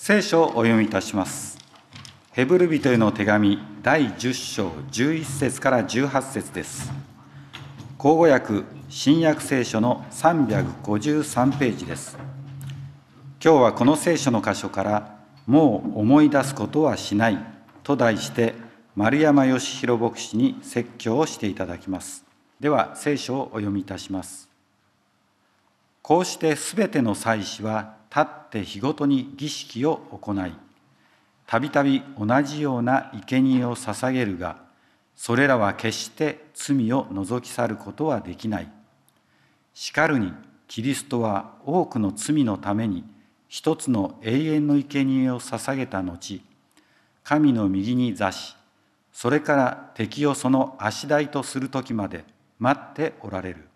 聖書をお読みいたします。ヘブル人への手紙第10章11節から18節です。口語訳新約聖書の353ページです。今日はこの聖書の箇所からもう思い出すことはしないと題して丸山義弘牧師に説教をしていただきます。では聖書をお読みいたします。こうしてすべての祭司は立って日ごとに儀式を行いたびたび同じような生贄を捧げるがそれらは決して罪を除き去ることはできないしかるにキリストは多くの罪のために一つの永遠の生贄を捧げた後神の右に座しそれから敵をその足台とする時まで待っておられる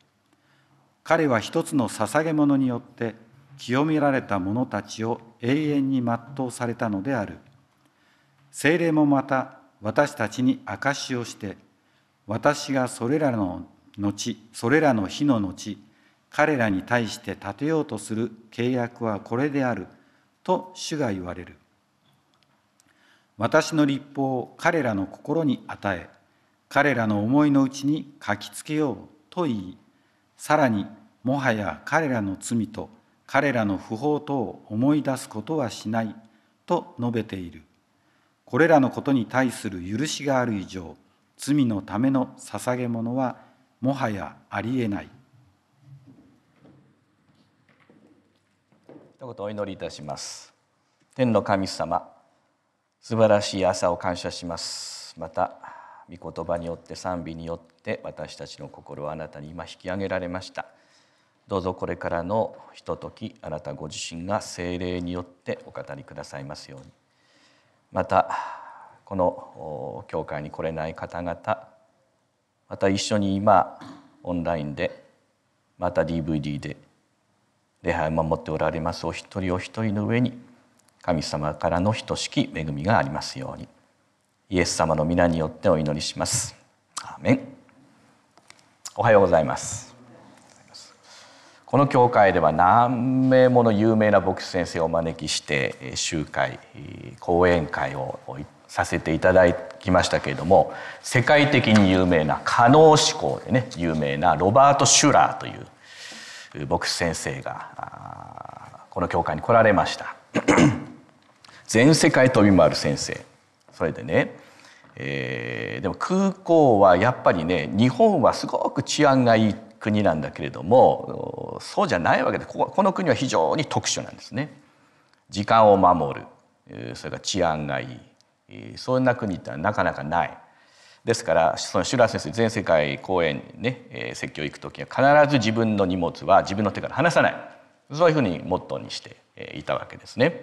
彼は一つの捧げ物によって清められた者たちを永遠に全うされたのである。精霊もまた私たちに証しをして、私がそれらの後、それらの日の後、彼らに対して立てようとする契約はこれである、と主が言われる。私の立法を彼らの心に与え、彼らの思いのうちに書きつけようと言い、さらにもはや彼らの罪と、彼らの不法等を思い出すことはしないと述べているこれらのことに対する許しがある以上罪のための捧げ物はもはやありえない一言お祈りいたします天の神様素晴らしい朝を感謝しますまた御言葉によって賛美によって私たちの心はあなたに今引き上げられましたどうぞこれからのひとときあなたご自身が精霊によってお語りくださいますようにまたこの教会に来れない方々また一緒に今オンラインでまた DVD で礼拝を守っておられますお一人お一人の上に神様からの等しき恵みがありますようにイエス様の皆によってお祈りします。アーメンおはようございます。この教会では何名もの有名な牧師先生をお招きして集会講演会をさせていただきましたけれども世界的に有名な可能志向でね有名なロバート・シュラーという牧師先生がこの教会に来られました 全世界飛び回る先生それでねえー、でも空港はやっぱりね日本はすごく治安がいいっ国なんだけれどもそうじゃないわけでここの国は非常に特殊なんですね。時間を守るそれから治安がいいそんな国ってのはなかなかない。ですからそのシュラー先生全世界公演ね、説教行く時は必ず自分の荷物は自分の手から離さないそういうふうにモットーにしていたわけですね。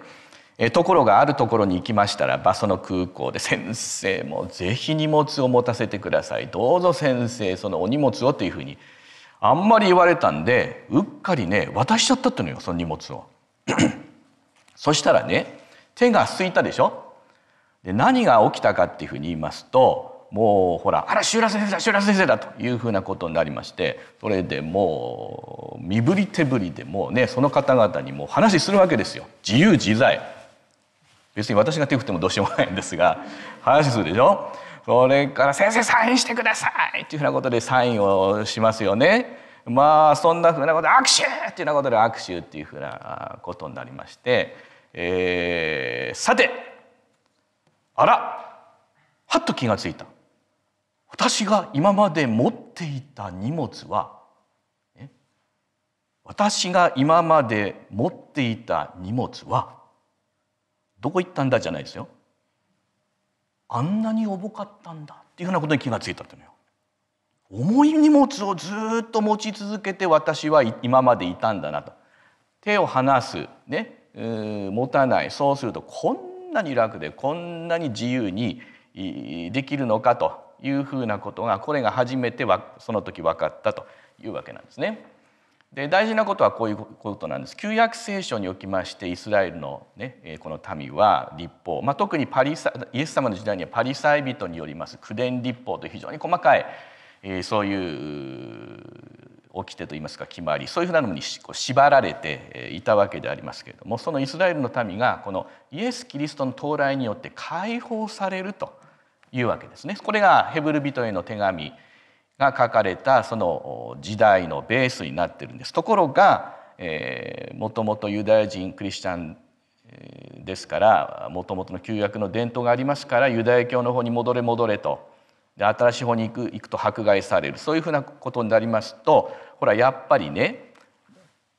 えところがあるところに行きましたら場所の空港で「先生もぜひ荷物を持たせてくださいどうぞ先生そのお荷物を」というふうにあんまり言われたんでうっかりね渡しちゃったってのよその荷物を そしたらね手が空いたでしょで何が起きたかっていうふうに言いますともうほらあら修羅先生だ修羅先生だというふうなことになりましてそれでもう身振り手振りでもうねその方々にもう話するわけですよ自由自在別に私が手振ってもどうしようもないんですが話するでしょこれから「先生サインしてください」っていうふうなことでサインをしますよね。まあそんなふうなこと握手っていうようなことで握手っていうふうなことになりまして、えー、さてあらはっと気がついた私が今まで持っていた荷物は私が今まで持っていた荷物はどこ行ったんだじゃないですよあんなに重かったんだっていうふうなことに気がついたのよ。重い荷物をずっと持ち続けて私は今までいたんだなと。手を離す、ね、持たないそうするとこんなに楽でこんなに自由にできるのかというふうなことがこれが初めてその時分かったというわけなんですね。で大事なことはこういうことなんです。旧約聖書におきましてイスラエルの、ね、この民は立法、まあ、特にパリサイエス様の時代にはパリサイ人によります口伝立法という非常に細かい、えー、そういう掟といいますか決まりそういうふうなのに縛られていたわけでありますけれどもそのイスラエルの民がこのイエス・キリストの到来によって解放されるというわけですね。これがヘブル人への手紙が書かれたその時代のベースになってるんです。ところが、えー、もともとユダヤ人クリスチャンですからもともとの旧約の伝統がありますからユダヤ教の方に戻れ戻れとで新しい方に行く行くと迫害されるそういうふうなことになりますとほらやっぱりね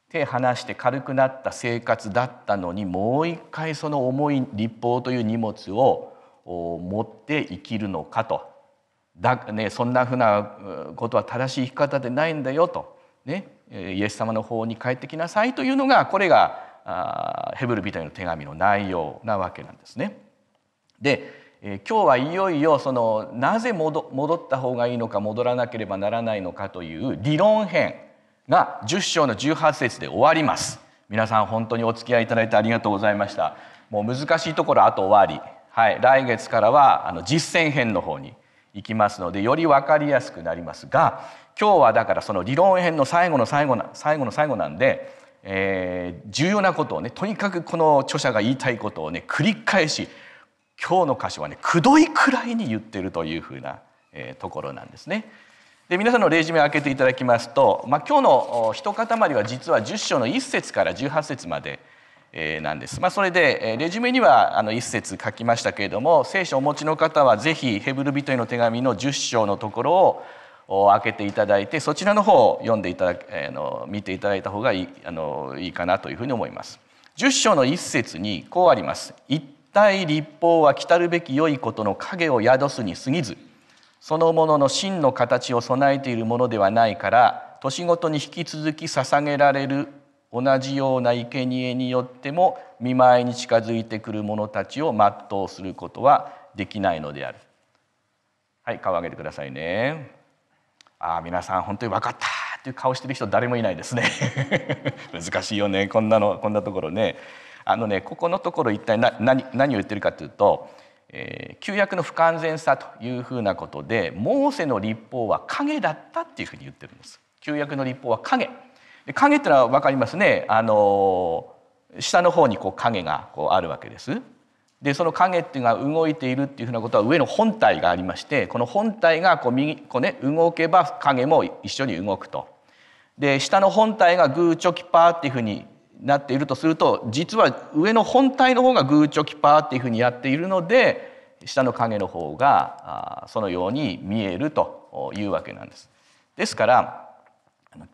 手離して軽くなった生活だったのにもう一回その重い立法という荷物を持って生きるのかとだ、ね、そんなふうなことは正しい生き方でないんだよと、ね、イエス様の方に帰ってきなさいというのがこれがヘブル人への手紙の内容なわけなんですね。で今日はいよいよそのなぜ戻った方がいいのか戻らなければならないのかという理論編が10章の18節で終わります。皆さん本当にお付き合いいただいてありがとうございました。もう難しいところあと終わり。はい、来月からはあの実践編の方にいきますのでより分かりやすくなりますが今日はだからその理論編の最後の最後な最後の最後なんで、えー、重要なことをねとにかくこの著者が言いたいことをね繰り返し今日の箇所はねくどいくらいに言ってるというふうな、えー、ところなんですね。で皆さんの例示目を開けていただきますと、まあ、今日の一塊は実は10章の1節から18節までなんです。まあ、それでレジュメにはあの一節書きましたけれども聖書をお持ちの方は是非ヘブル人への手紙の10章のところを開けていただいてそちらの方を読んでいただあの見ていただいた方がいいあのいいかなというふうに思います。10章の一節にこうあります。一体立法は来たるべき良いことの影を宿すに過ぎずそのものの真の形を備えているものではないから年ごとに引き続き捧げられる同じような生贄によっても見舞いに近づいてくる者たちを全うすることはできないのである。はい、顔上げてくださいね。ああ、皆さん本当に分かったという顔してる人誰もいないですね。難しいよね。こんなのこんなところね。あのね、ここのところ一体な何何を言ってるかというと、えー、旧約の不完全さというふうなことで、モーセの立法は影だったっていうふうに言ってるんです。旧約の立法は影。影ってのは分かりますねあの下の方にこう影がこうあるわけです。でその影っていうのが動いているっていうふうなことは上の本体がありましてこの本体がこう右こう、ね、動けば影も一緒に動くと。で下の本体がグーチョキパーっていうふうになっているとすると実は上の本体の方がグーチョキパーっていうふうにやっているので下の影の方がそのように見えるというわけなんです。ですから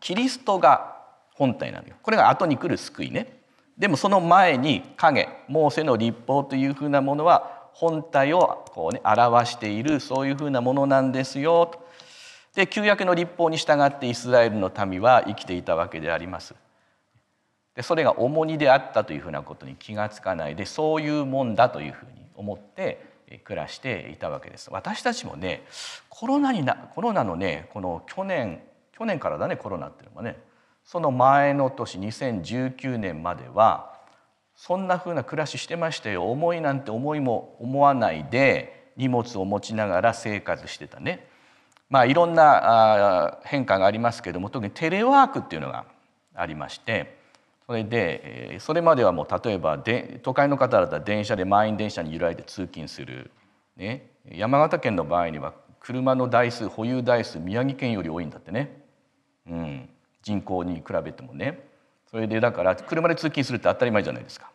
キリストが本体なんだよこれが後に来る救いねでもその前に影モーセの立法というふうなものは本体をこう、ね、表しているそういうふうなものなんですよと。で旧約の立法に従ってイスラエルの民は生きていたわけであります。でそれが重荷であったというふうなことに気が付かないでそういうもんだというふうに思って暮らしていたわけです。私たちもねコロナになコロナのねこの去年去年からだねコロナっていうのもねその前の年2019年まではそんなふうな暮らししてましたよ思いなんて思いも思わないで荷物を持ちながら生活してたねまあいろんな変化がありますけども特にテレワークっていうのがありましてそれでそれまではもう例えばで都会の方だったら電車で満員電車に揺らいで通勤する、ね、山形県の場合には車の台数保有台数宮城県より多いんだってね。うん人口に比べてもねそれでだから車で通勤するって当たり前じゃないですか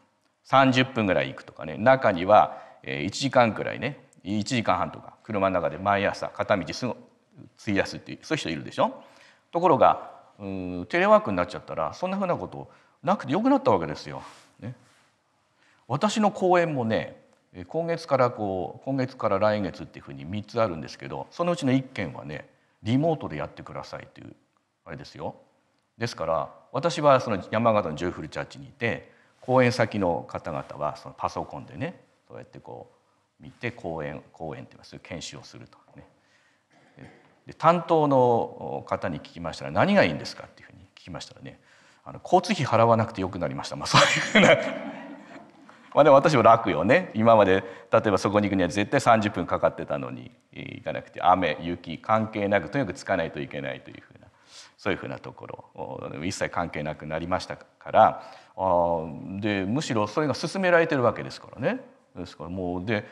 30分ぐらい行くとかね中には1時間くらいね1時間半とか車の中で毎朝片道すぐ費やすっていうそういう人いるでしょところがうテレワークになっちゃったらそんなふうなことなくてよくなったわけですよ。ね、私の講演もね今月からこう今月から来月っていうふうに3つあるんですけどそのうちの1件はねリモートでやってくださいっていうあれですよですから私はその山形のジョイフルチャーチにいて講演先の方々はそのパソコンでねそうやってこう見て講演講演っています研修をするとねで担当の方に聞きましたら何がいいんですかっていうふうに聞きましたらねあの交通費払わなくてよくなりました、まあ、そういうふうなまあでも私も楽よね今まで例えばそこに行くには絶対30分かかってたのに行かなくて雨雪関係なくとにかく着かないといけないというふうなそういうふうなところ一切関係なくなりましたからでむしろそれが進められてるわけですからね。ですからもうで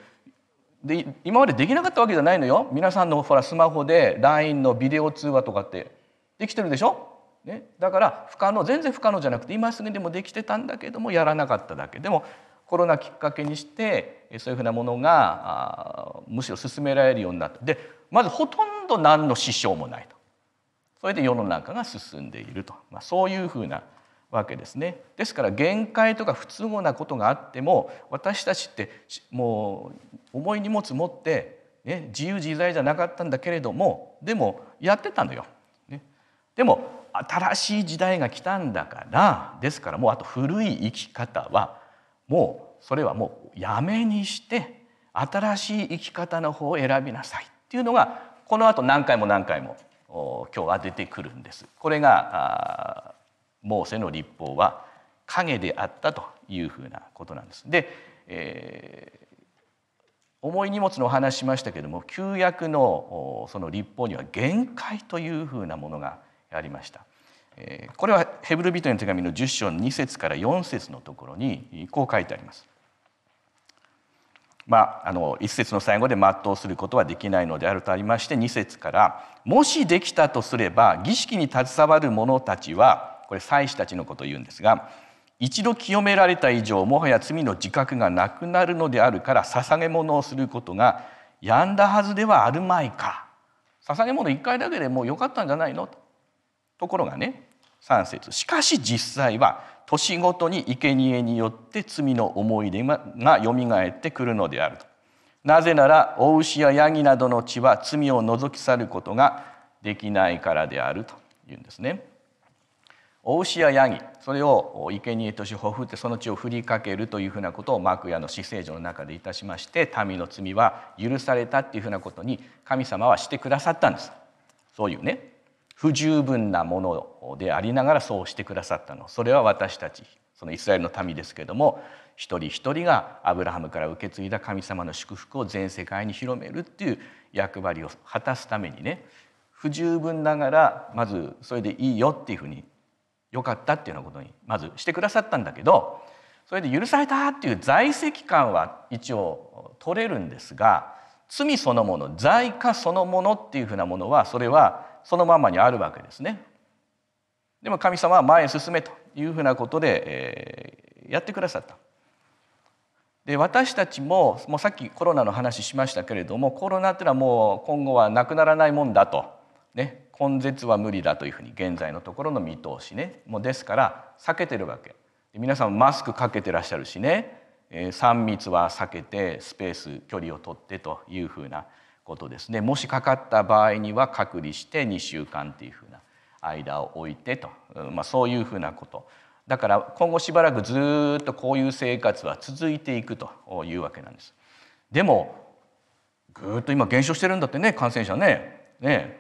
で今までできなかったわけじゃないのよ皆さんのほらスマホで LINE のビデオ通話とかってできてるでしょ、ね、だから不可能全然不可能じゃなくて今すぐにでもできてたんだけどもやらなかっただけでもコロナきっかけにしてそういうふうなものがあむしろ進められるようになったでまずほとんど何の支障もないと。それで世の中が進んでいると、まあ、そういうふうなわけですね。ですから限界とか不都合なことがあっても私たちってもう重い荷物持って、ね、自由自在じゃなかったんだけれどもでもやってたのよ。ね、でも新しい時代が来たんだからですからもうあと古い生き方はもうそれはもうやめにして新しい生き方の方を選びなさいっていうのがこのあと何回も何回も今日は出てくるんです。これがあモーセの立法は影であったというふうなことなんです。で、えー、重い荷物のお話しましたけれども旧約のその立法には限界というふうなものがありました。これはヘブル人への手紙の10章2節から4節のところにこう書いてあります。まあ、あの一節の最後で全うすることはできないのであるとありまして二節から「もしできたとすれば儀式に携わる者たちは」これ祭司たちのことを言うんですが一度清められた以上もはや罪の自覚がなくなるのであるから捧げ物をすることがやんだはずではあるまいか捧げ物一回だけでもうよかったんじゃないのところがね三節しかし実際は年ごとに生贄によって罪の思い出がよみがえってくるのであるとなぜなら大牛やヤギなどの血は罪を除き去ることができないからであるというんですね。お牛やヤギそれを生贄としほふってその血を振りかけるというふうなことを幕屋の死聖女の中でいたしまして民の罪は許されたっていうふうなことに神様はしてくださったんですそういうね不十分なものでありながらそうしてくださったのそれは私たちそのイスラエルの民ですけれども一人一人がアブラハムから受け継いだ神様の祝福を全世界に広めるっていう役割を果たすためにね不十分ながらまずそれでいいよっていうふうによかったっていうようなことにまずしてくださったんだけどそれで許されたっていう在籍感は一応取れるんですが罪そのもの罪化そのものっていうふうなものはそれはそのままにあるわけですね。でも神様は前へ進めというふうなことで、えやってくださった。で私たちももうさっきコロナの話しましたけれどもコロナっていうのはもう今後はなくならないもんだと、ね、根絶は無理だというふうに現在のところの見通しねもうですから避けてるわけ皆さんマスクかけてらっしゃるしね、え3密は避けてスペース距離を取ってというふうなことですねもしかかった場合には隔離して2週間っていうふうな間を置いてと、まあ、そういうふうなことだから今後しばらくずっとこういう生活は続いていくというわけなんです。でもぐっと今減少してるんだってね感染者ね。ね、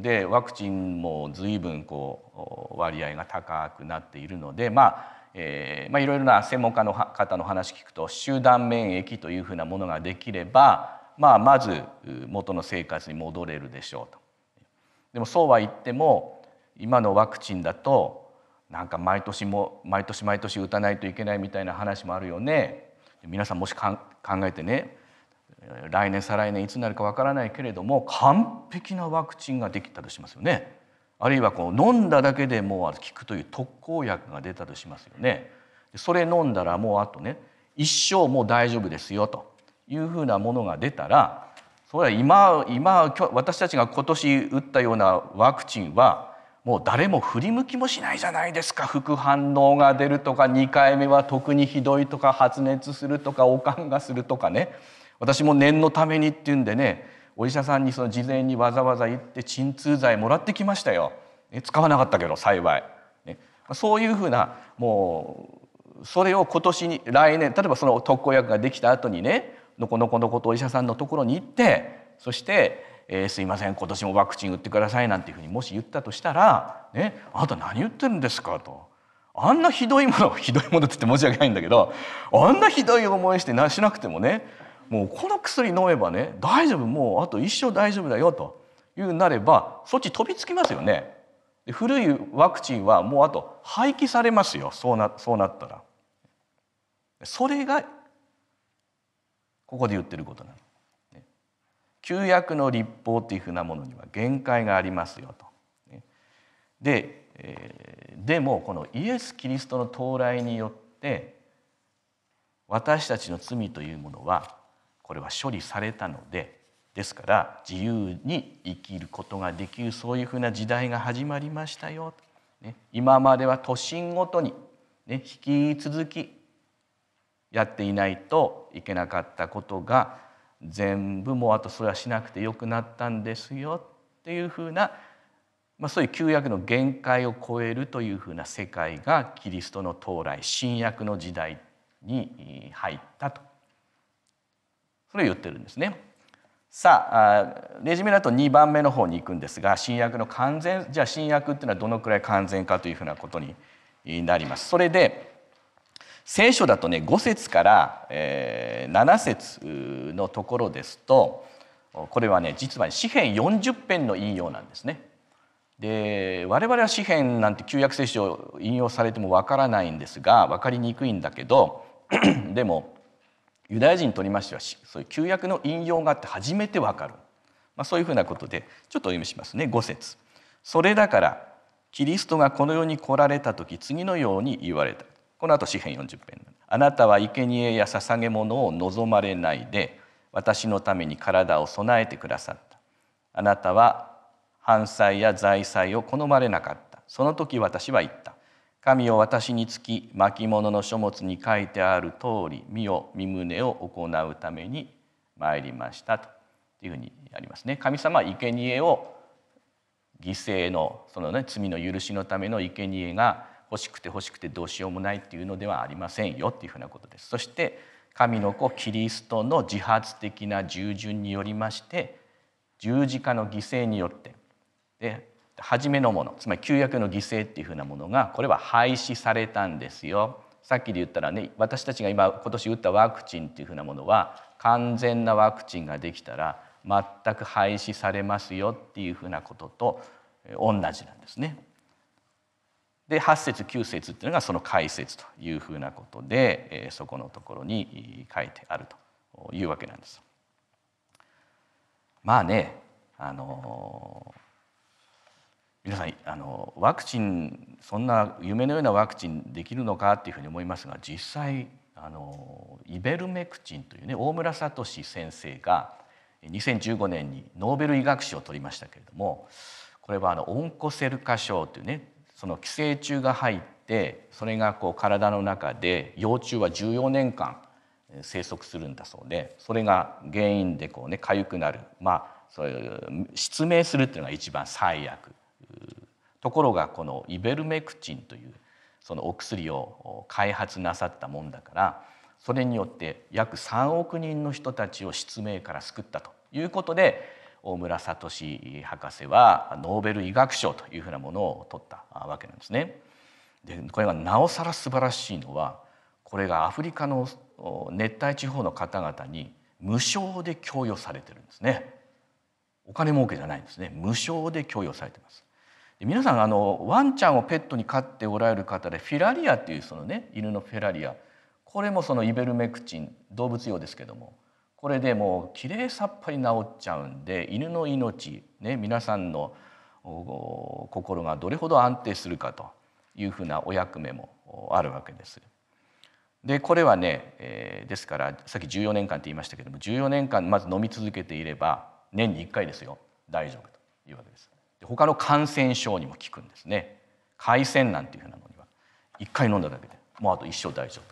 でワクチンも随分こう割合が高くなっているのでまあえーまあ、いろいろな専門家の方の話聞くと集団免疫というふうなものができればまあ、まず元の生活に戻れるでしょうと。でもそうは言っても今のワクチンだとなんか毎年も毎年毎年打たないといけないみたいな話もあるよね。皆さんもし考えてね来年再来年いつになるかわからないけれども完璧なワクチンができたとしますよね。あるいはこう飲んだだけでもう効くという特効薬が出たとしますよね。それ飲んだらもうあとね一生もう大丈夫ですよというふうなものが出たらそれは今今私たちが今年打ったようなワクチンはもう誰も振り向きもしないじゃないですか副反応が出るとか2回目は特にひどいとか発熱するとかおかんがするとかね私も念のためにっていうんでねお医者さんにその事前にわざわざ行って鎮痛剤もらってきましたよ、使わなかったけど幸い、ね、そういうふうなもうそれを今年に来年例えばその特効薬ができた後にねのこのこのことお医者さんのところに行ってそして「えー、すいません今年もワクチン打ってください」なんていうふうにもし言ったとしたら「ね、あなた何言ってるんですか」と。あんなひどいもの ひどいものって言って申し訳ないんだけどあんなひどい思いしてなしなくてもねもうこの薬飲めばね大丈夫もうあと一生大丈夫だよというなればそっち飛びつきますよね。で古いワクチンはもうあと廃棄されますよそうなそうなったら。それがここで言ってることなの。旧約の立法というふうなものには限界がありますよと。で、えー、でもこのイエス・キリストの到来によって私たちの罪というものはこれは処理されたのでですから自由に生きることができるそういうふうな時代が始まりましたよ。ね、今までは都心ごとに、ね、引き続きやっていないといけなかったことが全部もうあとそれはしなくてよくなったんですよっていうふうな、まあ、そういう旧約の限界を超えるというふうな世界がキリストの到来新約の時代に入ったとそれを言ってるんですね。さあレジュメだと2番目の方に行くんですが新約の完全じゃあ新約っていうのはどのくらい完全かというふうなことになります。それで聖書だとね5節から、7節のところですとこれはね実は詩編40編の引用なんですね。で我々は詩編なんて旧約聖書を引用されてもわからないんですが分かりにくいんだけど でもユダヤ人にとりましてはそういう旧約の引用があって初めてわかる、まあ、そういうふうなことでちょっとお読みしますね5節それだからキリストがこの世に来られた時次のように言われた」この後詩編40編あなたは生贄や捧げ物を望まれないで私のために体を備えてくださったあなたは犯罪や財祭を好まれなかったその時私は言った神を私につき巻物の書物に書いてある通り身を身胸を行うために参りましたというふうにありますね神様は生贄を犠牲のそのね罪の許しのための生贄が欲しくて欲しくてどうしようもないっていうのではありませんよっていうふうなことです。そして神の子キリストの自発的な従順によりまして十字架の犠牲によってで初めのものつまり旧約の犠牲っていうふうなものがこれは廃止されたんですよ。さっきで言ったらね私たちが今今年打ったワクチンっていうふうなものは完全なワクチンができたら全く廃止されますよっていうふうなことと同じなんですね。で8節9節っていうのがその解説というふうなことで、えそこのところに書いてあるというわけなんです。まあねあの皆さんあのワクチンそんな夢のようなワクチンできるのかっていうふうに思いますが実際あのイベルメクチンというね大村聡先生が2015年にノーベル医学賞を取りましたけれどもこれはあのオンコセル化症というねその寄生虫が入ってそれがこう体の中で幼虫は14年間生息するんだそうでそれが原因でこうね痒くなるまあそういう失明するっていうのが一番最悪ところがこのイベルメクチンというそのお薬を開発なさったもんだからそれによって約3億人の人たちを失明から救ったということで大村聡博士はノーベル医学賞というふうなものを取ったわけなんですね。でこれがなおさら素晴らしいのはこれがアフリカの熱帯地方の方々に無償で供与されてるんですね。お金儲けじゃないんですね。無償で供与されてます。で皆さんあのワンちゃんをペットに飼っておられる方でフィラリアっていうそのね犬のフィラリアこれもそのイベルメクチン動物用ですけどもこれでもうきれいさっぱり治っちゃうんで犬の命、ね、皆さんの心がどれほど安定するかというふうなお役目もあるわけです。でこれはね、えー、ですからさっき14年間って言いましたけども14年間まず飲み続けていれば年に1回ですよ大丈夫というわけです。で他の感染症にも効くんですね。回線なんていうふうなのには1回飲んだだけでもうあと一生大丈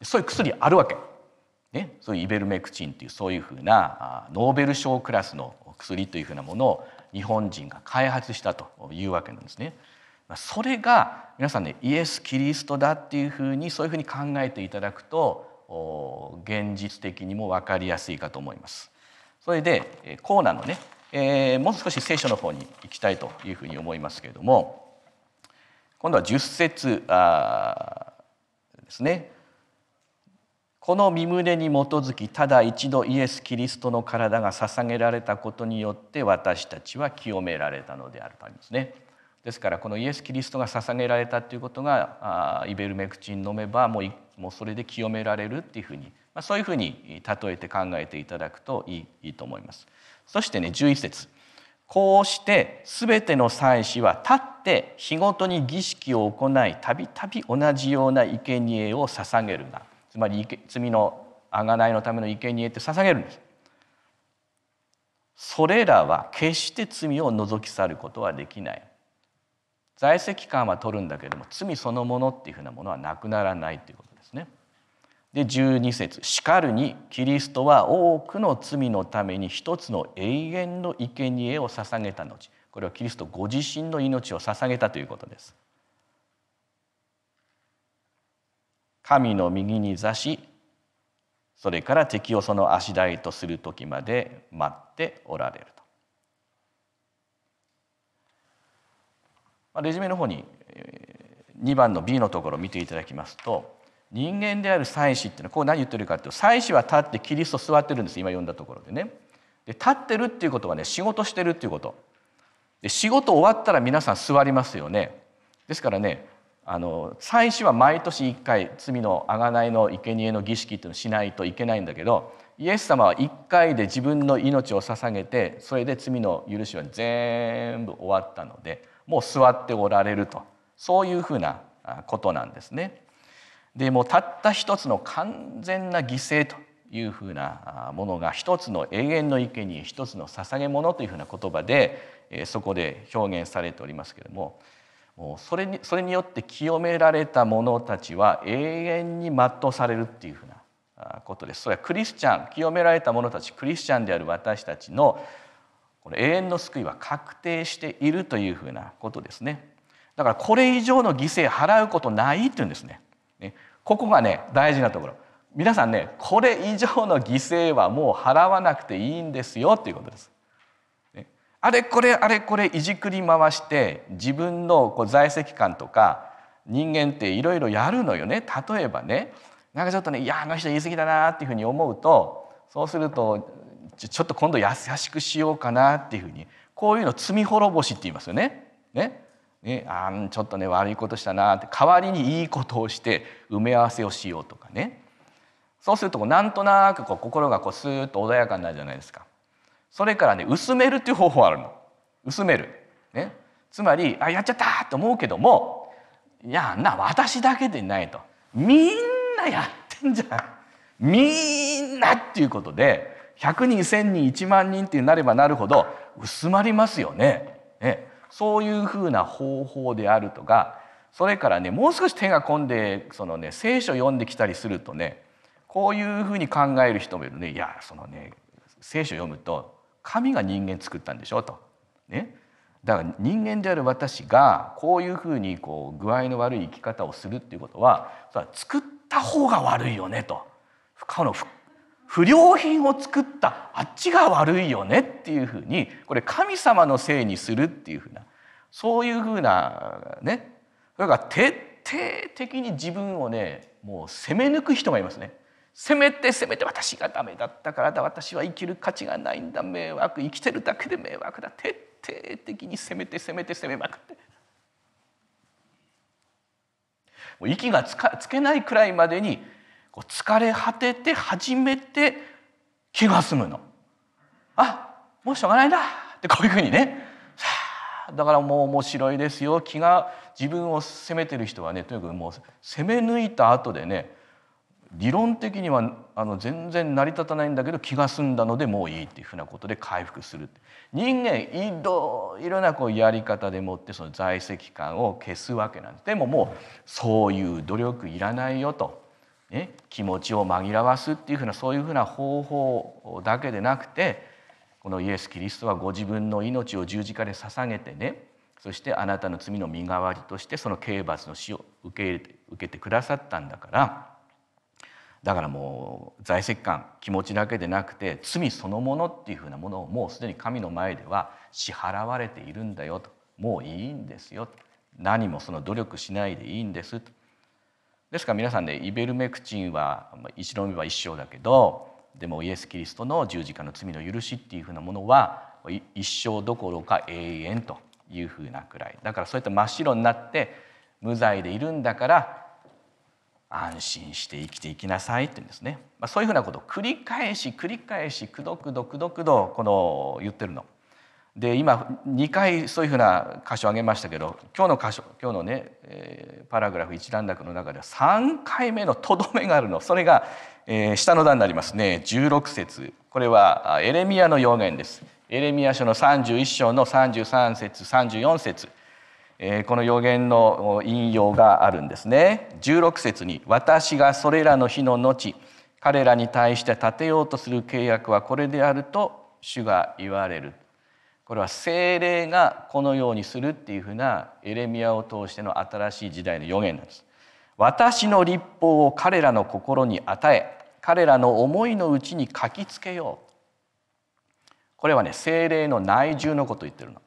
夫。そういう薬あるわけ。ね、そういうイベルメクチンというそういうふうなノーベル賞クラスの薬というふうなものを日本人が開発したというわけなんですね。それが皆さんねイエス・キリストだっていうふうにそういうふうに考えていただくと現実的にも分かりやすいかと思います。それでコーナーのね、えー、もう少し聖書の方に行きたいというふうに思いますけれども今度は10節あですねこの身胸に基づきただ一度イエス・キリストの体が捧げられたことによって私たちは清められたのであるとありますね。ですからこのイエス・キリストが捧げられたということがイベルメクチン飲めばもうもうそれで清められるっていうふうに、まあ、そういうふうに例えて考えていただくといいいいと思います。そしてね11節こうして全ての祭司は立って日ごとに儀式を行いたびたび同じような生贄を捧げるがつまり罪の贖いのための生贄って捧げるんですそれらは決して罪を除き去ることはできない在籍感は取るんだけども罪そのものっていうふうなものはなくならないということですね。で12節しかるにキリストは多くの罪のために一つの永遠の生贄を捧げた後これはキリストご自身の命を捧げたということです。神の右に座しそれから敵をその足台とする時まで待っておられると。レジュメの方に2番の B のところを見ていただきますと人間である祭司っていうのはこう何言ってるかっていうと祭司は立ってキリスト座ってるんです今読んだところでね。で立ってるっていうことはね仕事してるっていうこと。で仕事終わったら皆さん座りますよね。ですからねあの祭司は毎年1回罪の贖いの生贄の儀式っていうのをしないといけないんだけどイエス様は1回で自分の命を捧げてそれで罪の許しは全部終わったのでもう座っておられるとそういうふうなことなんですね。でもうたった一つの完全な犠牲というふうなものが一つの永遠の生贄一つの捧げ物というふうな言葉でそこで表現されておりますけれども。それにそれによって清められた者たちは永遠に全うされるっていうふうなことです。それはクリスチャン清められた者たちクリスチャンである私たちのこの永遠の救いは確定しているというふうなことですね。だからこれ以上の犠牲払うことないっていうんですね。ねここがね大事なところ。皆さんねこれ以上の犠牲はもう払わなくていいんですよということです。あれこれあれこれいじくり回して自分のこう在籍感とか人間っていろいろやるのよね例えばねなんかちょっとねいやあの人言い過ぎだなっていうふうに思うとそうするとちょっと今度優しくしようかなっていうふうにこういうの罪滅ぼしって言いますよね。ねね、あちょっとね悪いことしたなって代わりにいいことをして埋め合わせをしようとかねそうするとなんとなくこう心がこうスーッと穏やかになるじゃないですか。それからね薄めるっていう方法あるの薄める、ね、つまりあやっちゃったと思うけどもいやな私だけでないとみんなやってんじゃんみんなっていうことで100人1,000人1万人ってなればなるほど薄まりますよね。ねそういうふうな方法であるとかそれからねもう少し手が込んでその、ね、聖書読んできたりするとねこういうふうに考える人もいるねいやそのね聖書読むと神が人間作ったんでしょと。ね、だから人間である私がこういうふうにこう具合の悪い生き方をするっていうことは作った方が悪いよねと不の不良品を作ったあっちが悪いよねっていうふうにこれ神様のせいにするっていうふうなそういうふうなねそれから徹底的に自分をねもう攻め抜く人がいますね。せめてせめて私がダメだったからだ私は生きる価値がないんだ迷惑生きてるだけで迷惑だ徹底的にせめてせめてせめまくってもう息がつかつけないくらいまでにこう疲れ果てて初めて気が済むの。あもうしょうがないなってこういうふうにねだからもう面白いですよ気が自分を責めてる人はねとにかくもう責め抜いた後でね理論的にはあの全然成り立たないんだけど気が済んだのでもういいっていうふうなことで回復する人間いろいろなこうやり方でもってその在籍感を消すわけなんですでももうそういう努力いらないよと、ね、気持ちを紛らわすっていうふうなそういうふうな方法だけでなくてこのイエス・キリストはご自分の命を十字架で捧げてねそしてあなたの罪の身代わりとしてその刑罰の死を受け入れて受けてくださったんだから。だからもう在籍感気持ちだけでなくて罪そのものっていうふうなものをもうすでに神の前では支払われているんだよともういいんですよ何もその努力しないでいいんですと。ですから皆さんねイベルメクチンは一度見は一生だけどでもイエス・キリストの十字架の罪の許しっていうふうなものは一生どころか永遠というふうなくらいだからそうやって真っ白になって無罪でいるんだから安心して生きていきなさいって言うんですね、まあ、そういうふうなことを繰り返し繰り返しくどくどくどくどこの言ってるの。で今2回そういうふうな箇所を挙げましたけど今日の箇所今日のね、えー、パラグラフ一段落の中では3回目のとどめがあるのそれが、えー、下の段になりますね16節これはエレミアの予言ですエレミア書の31章の33節34節えこの予言の引用があるんですね16節に「私がそれらの日の後彼らに対して立てようとする契約はこれであると主が言われる」これは精霊がこのようにするっていうふうなエレミアを通しての新しい時代の予言なんです。私の立法を彼らの心に与え彼らの思いのうちに書きつけようこれはね精霊の内住のことを言ってるの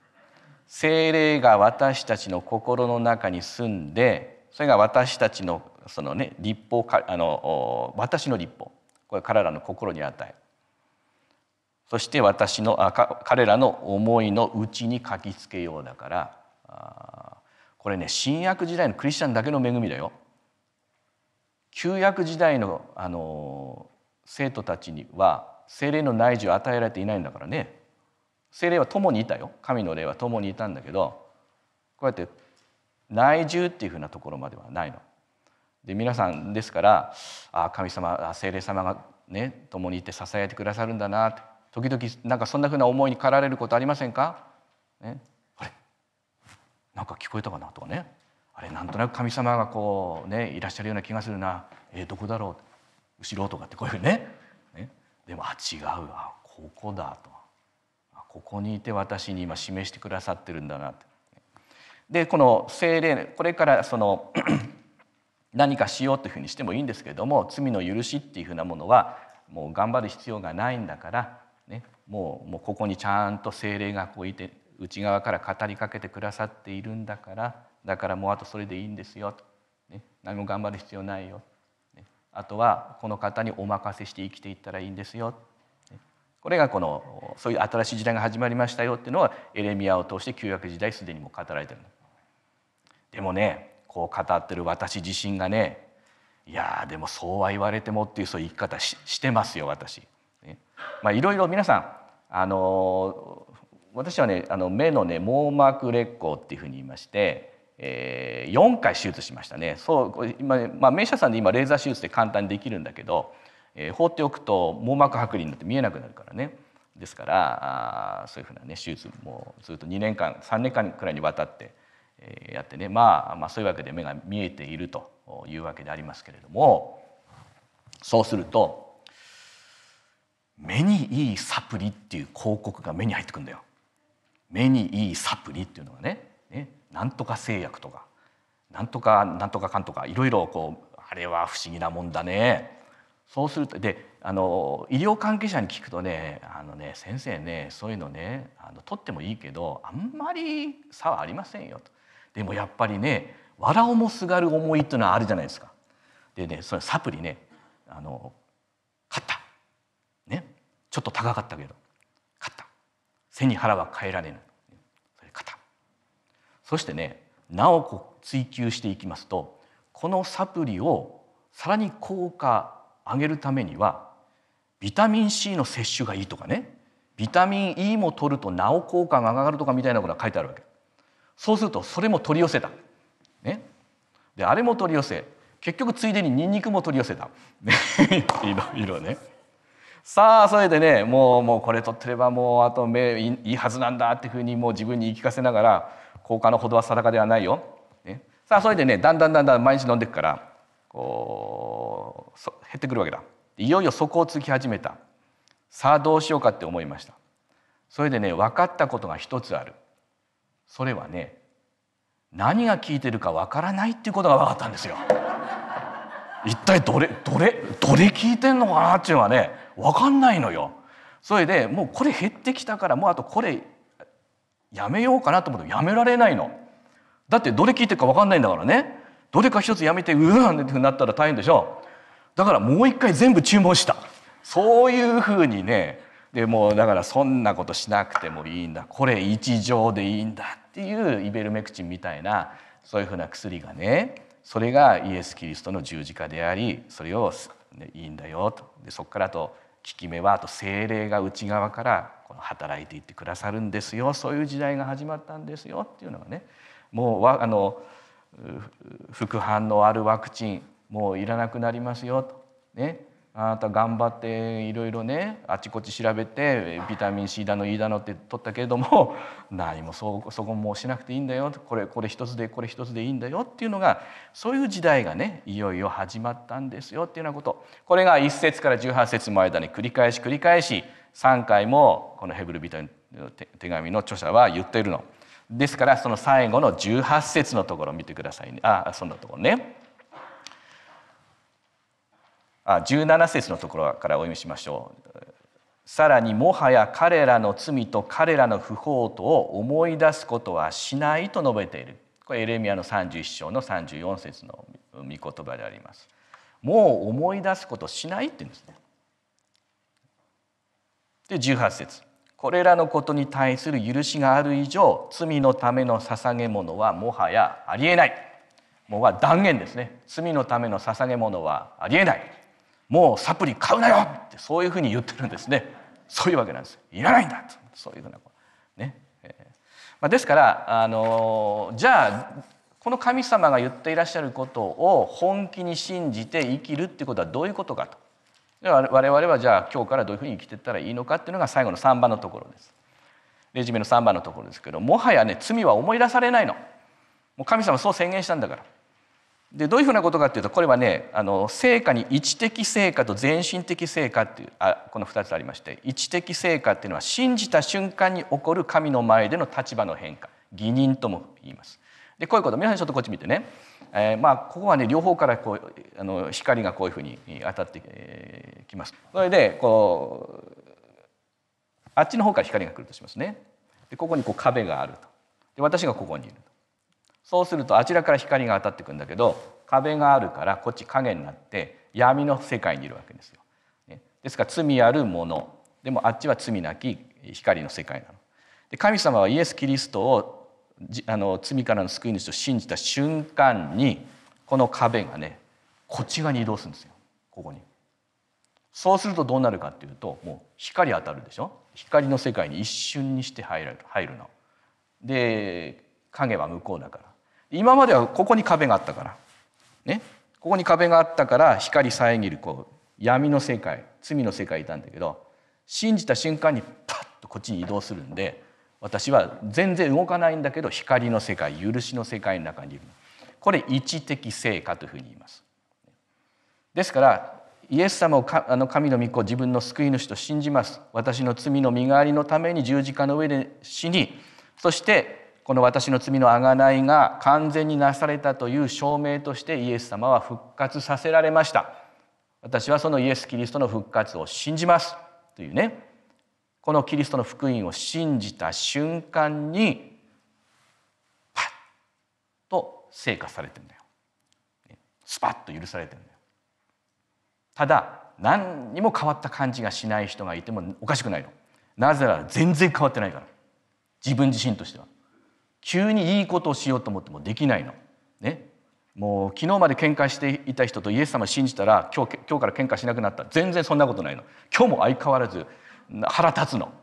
精霊が私たちの心の中に住んでそれが私たちのそのね立法かあの私の立法これ彼らの心に与えそして私のあ彼らの思いの内に書きつけようだからあこれね新約時代のクリスチャンだけの恵みだよ。旧約時代のあの生徒たちには精霊の内需を与えられていないんだからね。精霊は共にいたよ神の霊は共にいたんだけどこうやって内住っていうふうなところまではないの。で皆さんですからあ神様精霊様がね共にいて支えてくださるんだなって時々なんかそんなふうな思いに駆られることありませんか、ね、あれなんか聞こえたかなとかねあれなんとなく神様がこうねいらっしゃるような気がするなえー、どこだろう後ろとかってこういうふうねねでもあ違うあここだとここにいて私に今示してくださってるんだなって。でこの精霊これからその 何かしようというふうにしてもいいんですけれども罪の許しっていうふうなものはもう頑張る必要がないんだから、ね、もうもうここにちゃんと精霊がこういて内側から語りかけてくださっているんだからだからもうあとそれでいいんですよ、ね、何も頑張る必要ないよ、ね、あとはこの方にお任せして生きていったらいいんですよこれがこのそういう新しい時代が始まりましたよっていうのはエレミアを通して旧約時代すでにも語られてるでもねこう語ってる私自身がねいやでもそうは言われてもっていうそういう生き方してますよ私。ね、まあいろいろ皆さんあの私はねあの目のね網膜劣孔っていうふうに言いまして、えー、4回手術しましたね。そう今、まあ、名医者さんで今レーザー手術で簡単にできるんだけどえー、放っておくと網膜剥離になって見えなくなるからねですからあそういうふうな、ね、手術もずっと2年間3年間くらいにわたって、えー、やってね、まあ、まあそういうわけで目が見えているというわけでありますけれどもそうすると目にいいサプリっていう広告が目に入ってくんだよ。目にいいサプリっていうのがねねなんとか製薬とかなんとかなんとかかんとかいろいろこうあれは不思議なもんだねそうするとであの医療関係者に聞くとね「あのね先生ねそういうのねあの取ってもいいけどあんまり差はありませんよ」と。でもやっぱりね藁をもすがる思いっていうのはあるじゃないですか。でねそれサプリねあの買った、ね、ちょっと高かったけど買った背に腹は変えられぬそれ買ったそしてねなお追求していきますとこのサプリをさらに効果上げるためにはビタミン C の摂取がいいとかねビタミン E も取るとなお効果が上がるとかみたいなことが書いてあるわけそうするとそれも取り寄せた、ね、であれも取り寄せ結局ついでにニンニクも取り寄せた、いろいろねさあそれでねもうもうこれ取ってればもうあと目いいはずなんだっていうふうにもう自分に言い聞かせながら効果のほどは定かではないよ、ね、さあそれでねだんだんだんだん毎日飲んでいくからこう減ってくるわけだいよいよそこを突き始めたさあどうしようかって思いましたそれでね分かったことが一つあるそれはね何が効いてるか分からないっていうことが分かったんですよ。一体どれどれどれ効いてんのかなっていうのはね分かんないのよ。それでもうこれ減ってきたからもうあとこれやめようかなと思ってやめられないの。だってどれ効いてるか分かんないんだからね。どれか一つやめてうわーってなったら大変でしょだからもう一回全部注文したそういうふうにねでもうだからそんなことしなくてもいいんだこれ一錠でいいんだっていうイベルメクチンみたいなそういうふうな薬がねそれがイエス・キリストの十字架でありそれを、ね、いいんだよとでそこからあと効き目はあと精霊が内側から働いていってくださるんですよそういう時代が始まったんですよっていうのがねもうあの副反応あるワクチンもういらなくなりますよと、ね、あなた頑張っていろいろねあちこち調べてビタミン C だの E だのって取ったけれども 何もそそこもしなくていいんだよこれこれ一つでこれ一つでいいんだよっていうのがそういう時代がねいよいよ始まったんですよっていうようなことこれが1節から18節の間に繰り返し繰り返し3回もこのヘブル・ビタミン手紙の著者は言っているの。ですからその最後の18節のところ見てくださいねあそんなところねあ17節のところからお読みしましょうさらにもはや彼らの罪と彼らの不法とを思い出すことはしないと述べているこれエレミアの31章の34節の御言葉でありますもう思い出すことしないって言うんですねで18節これらのことに対する許しがある以上罪のための捧げ物はもはやありえないもうは断言ですね罪のための捧げ物はありえないもうサプリ買うなよってそういうふうに言ってるんですねそういうわけなんですいらないんだそういうふうなね、えー、まあ、ですからあのじゃあこの神様が言っていらっしゃることを本気に信じて生きるってことはどういうことかとでは我々はじゃあ今日からどういうふうに生きていったらいいのかっていうのが最後の3番のところです。レジュメの3番のところですけどもはやね罪は思い出されないの。もう神様そう宣言したんだから。でどういうふうなことかっていうとこれはねあの成果に一的成果と全身的成果っていうあこの2つありまして一的成果っていうのは信じた瞬間に起こる神の前での立場の変化義人とも言います。でこういうこと皆さんちょっとこっち見てね。えー、まあここはね両方からこうあの光がこういうふうに当たってきます。それでこうあっちの方から光が来るとしますね。でここにこう壁があると。で私がここにいるそうするとあちらから光が当たってくるんだけど壁があるからこっち影になって闇の世界にいるわけですよ。ね、ですから罪あるものでもあっちは罪なき光の世界なの。で神様はイエス・キリストをあの罪からの救い主と信じた瞬間にこの壁がねこっち側に移動するんですよここに。そうするとどうなるかっていうともう光当たるでしょ光の世界に一瞬にして入る入るの。で影は向こうだから今まではここに壁があったから、ね、ここに壁があったから光遮るこう闇の世界罪の世界いたんだけど信じた瞬間にパッとこっちに移動するんで私は全然動かないんだけど光の世界許しの世界の中にいるこれ一的成果というふうに言いますですからイエス様をかあの神の御子を自分の救い主と信じます私の罪の身代わりのために十字架の上で死にそしてこの私の罪の贖いが完全になされたという証明としてイエス様は復活させられました私はそのイエス・キリストの復活を信じますというねこのキリストの福音を信じた瞬間にパッと成果されてんだよスパッと許されてんだよただ何にも変わった感じがしない人がいてもおかしくないのなぜなら全然変わってないから自分自身としては急にいいことをしようと思ってもできないのねもう昨日まで喧嘩していた人とイエス様を信じたら今日今日から喧嘩しなくなった全然そんなことないの今日も相変わらず腹立つの。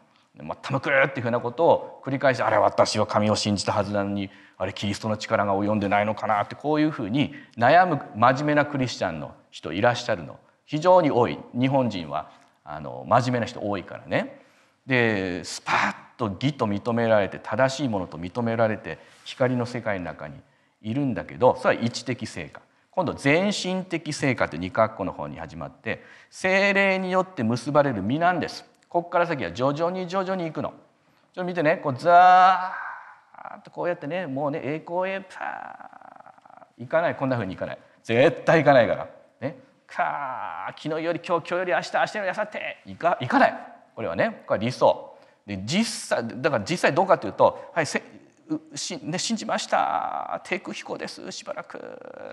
またまくっていうふうなことを繰り返しあれ私は神を信じたはずなのにあれキリストの力が及んでないのかなってこういうふうに悩む真面目なクリスチャンの人いらっしゃるの非常に多い日本人はあの真面目な人多いからね。でスパッと義と認められて正しいものと認められて光の世界の中にいるんだけどそれは一的成果今度全身的成果って二括弧の方に始まって精霊によって結ばれる身なんですここから先は徐々に徐々に行くのちょっと見てねこうザーッとこうやってねもうね栄光へパー行かないこんなふうに行かない絶対行かないからねか昨日より今日今日より明日明日より明後日行か行かないこれはねこれ理想で実際だから実際どうかというと「はいせしね、信じました低空飛行ですしばらく」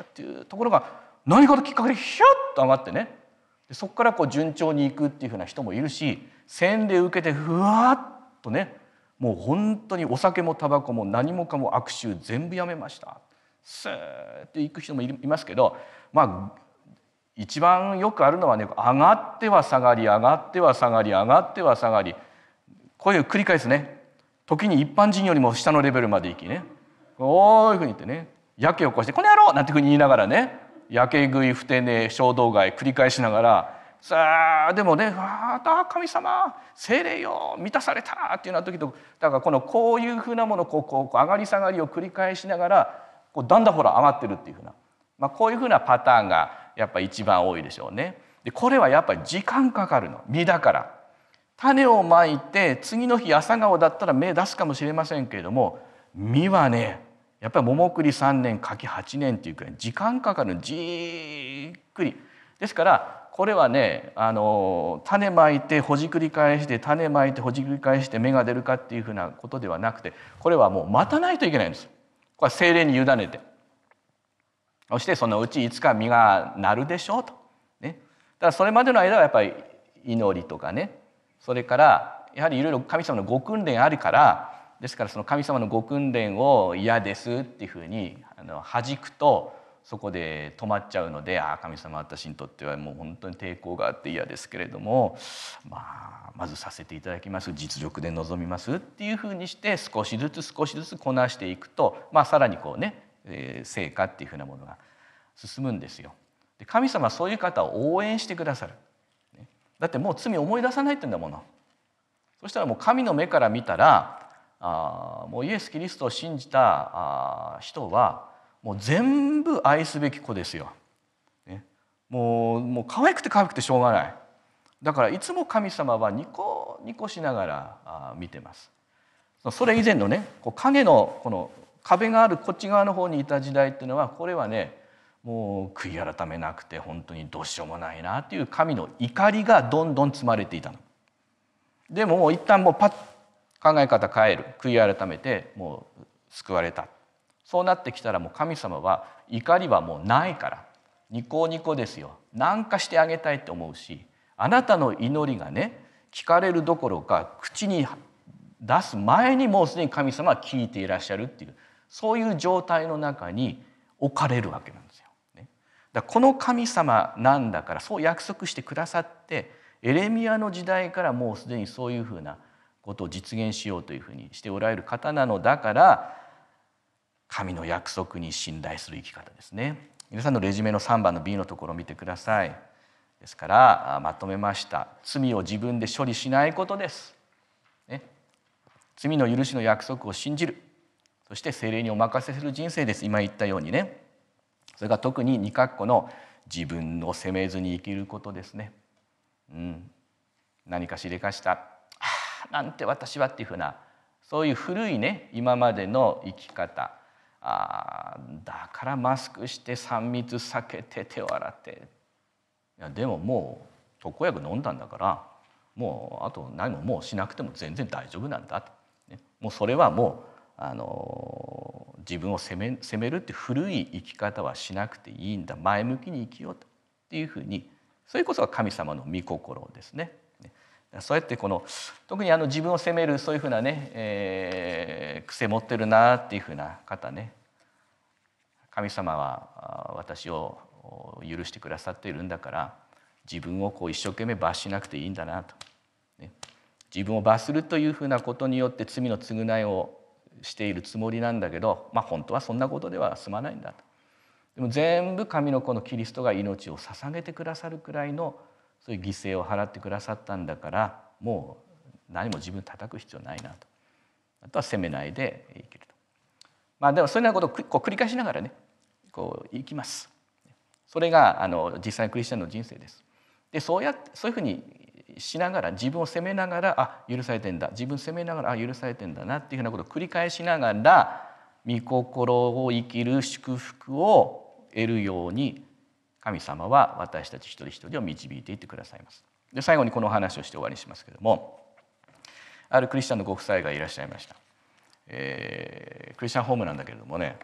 っていうところが何かときっかけでひゃっと上がってねでそこからこう順調にいくっていうふうな人もいるし洗礼受けてふわっとねもう本当にお酒もタバコも何もかも悪臭全部やめましたスーッて行く人もいますけどまあ一番よくあるのはね上がっては下がり上がっては下がり上がっては下がりこういう繰り返すね時に一般人よりも下のレベルまで行きねこういうふうに言ってねやけを起こして「この野郎!」なんてふうに言いながらね焼け食い不定ね衝動買い繰り返しながらさあでもね「わあ神様精霊よ満たされた」っていうような時とだからこのこういうふうなものこうこう上がり下がりを繰り返しながらこうだんだんほら上がってるっていうふうな、まあ、こういうふうなパターンがやっぱ一番多いでしょうね。でこれはやっぱり時間かかるの実だから。種をまいて次の日朝顔だったら芽出すかもしれませんけれども実はねやっぱり桃栗3年柿8年っていうくらい時間かかるじっくり。ですからこれはねあの種まいてほじくり返して種まいてほじくり返して芽が出るかっていうふうなことではなくてこれはもう待たないといけないんです。これは精霊に委ねてそしてそのうちいつか実がなるでしょうと。ね、だからそれまでの間はやっぱり祈りとかねそれからやはりいろいろ神様のご訓練あるからですからその神様のご訓練を嫌ですっていうふうにあの弾くとそこで止まっちゃうのでああ神様私にとってはもう本当に抵抗があって嫌ですけれども、まあ、まずさせていただきます実力で臨みますっていうふうにして少しずつ少しずつこなしていくと、まあ、さらにこうね、えー、成果っていうふうなものが進むんですよ。で神様はそういう方を応援してくださる。だってもう罪思い出さないってんだもの。そしたらもう神の目から見たらもうイエス・キリストを信じた人はもう全部愛すべき子ですよ。もうもう可愛くて可愛くてしょうがない。だからいつも神様はニコニコしながら見てます。それ以前のねこう影のこの壁があるこっち側の方にいた時代っていうのはこれはねもう悔い改めなくて本当にどうしようもないなっていう神の怒りがどんどん積まれていたの。でも一旦もうパッ考え方変える悔い改めてもう救われたそうなってきたらもう神様は怒りはもうないからニコニコですよ何かしてあげたいと思うしあなたの祈りがね聞かれるどころか口に出す前にもうすでに神様は聞いていらっしゃるっていうそういう状態の中に置かれるわけなんですよ。ね、だこの神様なんだからそう約束してくださってエレミアの時代からもうすでにそういうふうなことを実現しようというふうにしておられる方なのだから神の約束に信頼する生き方ですね皆さんのレジュメの3番の B のところを見てくださいですからまとめました罪を自分で処理しないことです、ね、罪の許しの約束を信じるそして精霊にお任せする人生です今言ったようにねそれが特に2括弧の自分を責めずに生きることですねうん何かしでかしたなんて私はっていうふうなそういう古いね今までの生き方あだからマスクして3密避けて手を洗っていやでももう特効薬飲んだんだからもうあと何ももうしなくても全然大丈夫なんだと、ね、もうそれはもうあの自分を責め責めるって古い生き方はしなくていいんだ前向きに生きようっていうふうにそれこそが神様の御心ですね。そうやってこの特にあの自分を責めるそういうふうなね、えー、癖持ってるなっていうふうな方ね神様は私を許してくださっているんだから自分をこう一生懸命罰しなくていいんだなと、ね、自分を罰するというふうなことによって罪の償いをしているつもりなんだけど、まあ、本当はそんなことでは済まないんだと。でも全部神の子のキリストが命を捧げてくださるくらいのそういう犠牲を払ってくださったんだからもう何も自分叩く必要ないなとあとは責めないで生きるとまあでもそういうようなことをこう繰り返しながらねこう生きますそれがあの実際のクリスチャンの人生ですでそうやってそういうふうにしながら自分を責めながらあ許されてんだ自分を責めながらあ許されてんだなっていうふうなことを繰り返しながら御心を生きる祝福を得るように神様は私たち一人一人を導いていってくださいます。で最後にこの話をして終わりにしますけどもあるクリスチャンのご夫妻がいらっしゃいました、えー、クリスチャンホームなんだけれどもね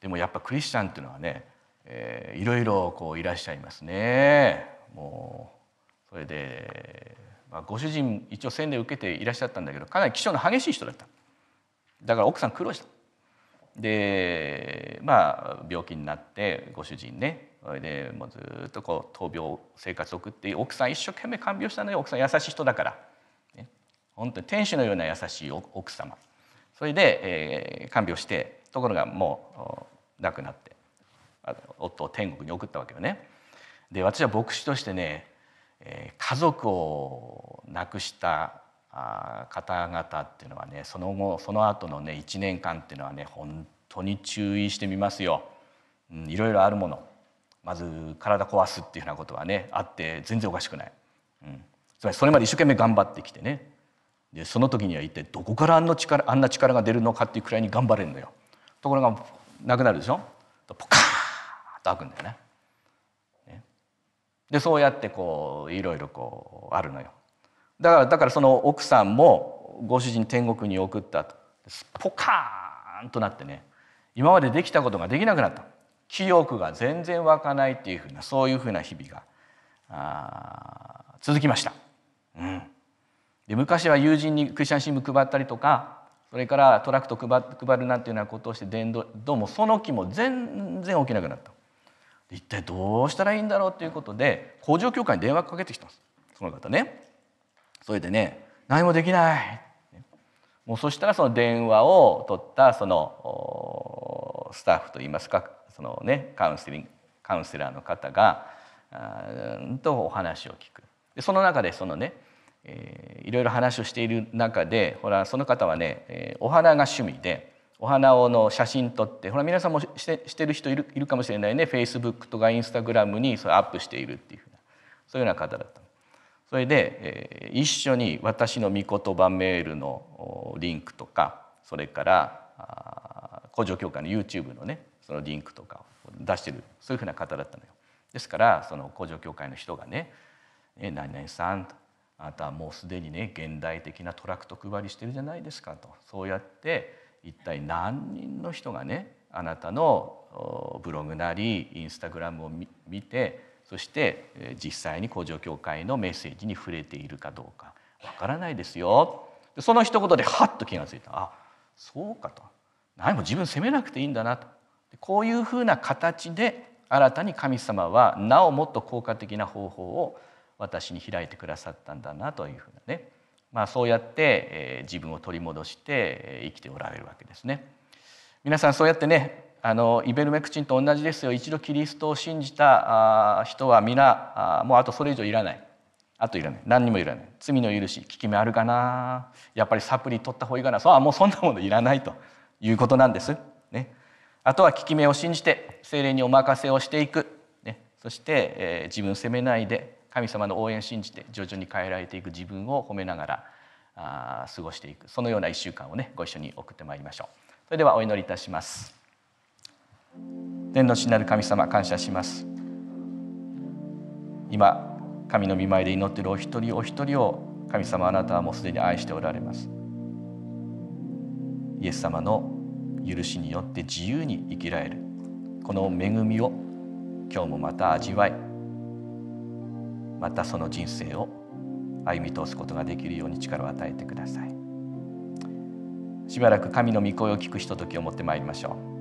でもやっぱクリスチャンっていうのはね、えー、いろいろこういらっしゃいますねもうそれで、まあ、ご主人一応洗礼を受けていらっしゃったんだけどかなり気性の激しい人だっただから奥さん苦労したでまあ病気になってご主人ねでもうずっとこう闘病生活を送って奥さん一生懸命看病したのに奥さん優しい人だから、ね、本当に天使のような優しい奥様それで、えー、看病してところがもう亡くなって夫を天国に送ったわけよね。で私は牧師としてね家族を亡くした方々っていうのはねその後その後のね1年間っていうのはね本当に注意してみますよ。うん、いろいろあるものまず体壊すっていうようなことはねあって全然おかしくない、うん、つまりそれまで一生懸命頑張ってきてねでその時には一体どこからあんの力あんな力が出るのかっていうくらいに頑張れるのよところがなくなるでしょポカーッと開くんだよね。ねでそうやってこういろいろこうあるのよ。だからだからその奥さんもご主人天国に送ったとポカーンとなってね今までできたことができなくなった記憶が全然湧かないっていうふうなそういうふうな日々が続きました。うん、で昔は友人にクリスチャン新聞配ったりとかそれからトラクト配配るなんていうようなことをして伝道どうもその気も全然起きなくなった。一体どうしたらいいんだろうということで工場協会に電話かけてきたんですその方ね。それでね何もできないもうそしたらその電話を取ったそのスタッフといいますかその、ね、カウンセリングカウンセラーの方がうんとお話を聞くでその中でそのね、えー、いろいろ話をしている中でほらその方はね、えー、お花が趣味でお花をの写真撮ってほら皆さんもしてしてる人いるいるかもしれないねフェイスブックとかインスタグラムにそれアップしているっていうふうなそういうような方だった。それで、え一緒に私の御言葉メールのリンクとかそれから工場協会の YouTube のねそのリンクとかを出してるそういうふうな方だったのよ。ですからその工場協会の人がね「え何々さん」と「あなたはもうすでにね現代的なトラクト配りしてるじゃないですか」とそうやって一体何人の人がねあなたのブログなりインスタグラムを見てそして実際に工場協会のメッセージに触れているかどうかわからないですよその一言でハッと気が付いたあそうかと何も自分責めなくていいんだなとこういうふうな形で新たに神様はなおもっと効果的な方法を私に開いてくださったんだなというふうなね、まあ、そうやって、え自分を取り戻して生きておられるわけですね。皆さんそうやってねあのイベルメクチンと同じですよ一度キリストを信じた人は皆もうあとそれ以上いらないあといらない何にもいらない罪の許し効き目あるかなやっぱりサプリ取った方がいいかなそうもうそんなものいらないということなんです。ね、あとは効き目を信じて精霊にお任せをしていく、ね、そして、えー、自分責めないで神様の応援を信じて徐々に変えられていく自分を褒めながらあ過ごしていくそのような1週間をねご一緒に送ってまいりましょう。それではお祈りいたします。天の父なる神様感謝します今神の御前で祈っているお一人お一人を神様あなたはもうすでに愛しておられますイエス様の許しによって自由に生きられるこの恵みを今日もまた味わいまたその人生を歩み通すことができるように力を与えてくださいしばらく神の御声を聞くひとときを持ってまいりましょう